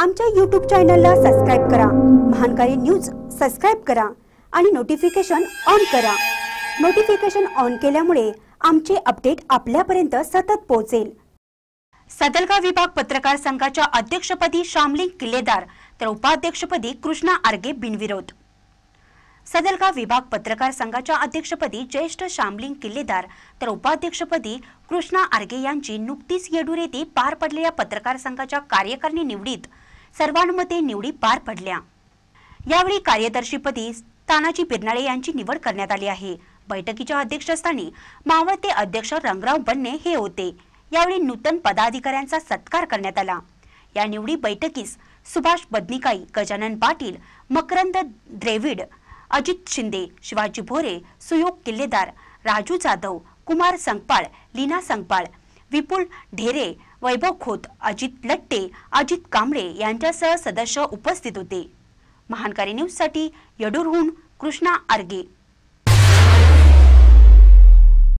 आमच्या यूट्यूब चॅनलला सबस्क्राईब करा महानकारी न्यूज सबस्क्राईब करा आणि नोटिफिकेशन ऑन करा नोटिफिकेशन ऑन केल्यामुळे आमचे अपडेट आपल्यापर्यंत सतत पोहोचेल सदलगाव विभाग पत्रकार संघाच्या अध्यक्षपदी श्यामलिंग किल्लेदार तर उपाध्यक्षपदी कृष्णा आर्गे बिनविरोध सदलगाव विभाग पत्रकार संघाच्या अध्यक्षपदी ज्येष्ठ श्यामलिंग किल्लेदार तर उपाध्यक्षपदी कृष्णा आर्गे यांची नुकतीच येडूर येथे पार पडलेल्या पत्रकार संघाच्या कार्यकारिणी निवडीत सर्वानुमते निवडी पार पडल्या यावेळी कार्यदर्शीपदी तानाजी पिरनाळे यांची निवड करण्यात आली आहे बैठकीच्या अध्यक्षस्थानी मावळते अध्यक्ष रंगराव बन्ने हे होते यावेळी नूतन पदाधिकाऱ्यांचा सत्कार करण्यात आला या निवडी बैठकीस सुभाष बदनिकाई गजानन पाटील मकरंद द्रेविड अजित शिंदे शिवाजी भोरे सुयोग किल्लेदार राजू जाधव कुमार संगपाळ लीना संगपाळ विपुल ढेरे वैभव खोत अजित लट्टे अजित कांबळे यांच्यासह सदस्य उपस्थित होते महानकारी न्यूजसाठी यडूरहून कृष्णा आर्गे